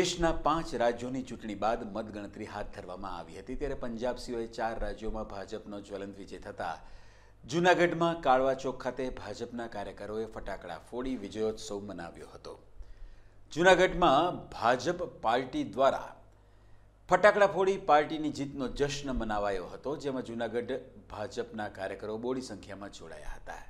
કેશના પાંચ રાજ્યોની ચુટણી બાદ મતગણતરી હાથ થવામાં આવી હતી ત્યારે પંજાબ સિવાય ચાર રાજ્યોમાં ભાજપનો જલન વિજેત થતા જૂનાગઢમાં કાળવા ચોક ખાતે ભાજપના કાર્યકરોએ ફટાકડા ફોડી વિજય ઉત્સવ મનાવ્યો હતો જૂનાગઢમાં ભાજપ પાર્ટી દ્વારા ફટાકડા ફોડી પાર્ટીની જીતનો જશ્ન મનાવાયો હતો જેમાં જૂનાગઢ ભાજપના કાર્યકરો બોડી સંખ્યામાં જોડાયા હતા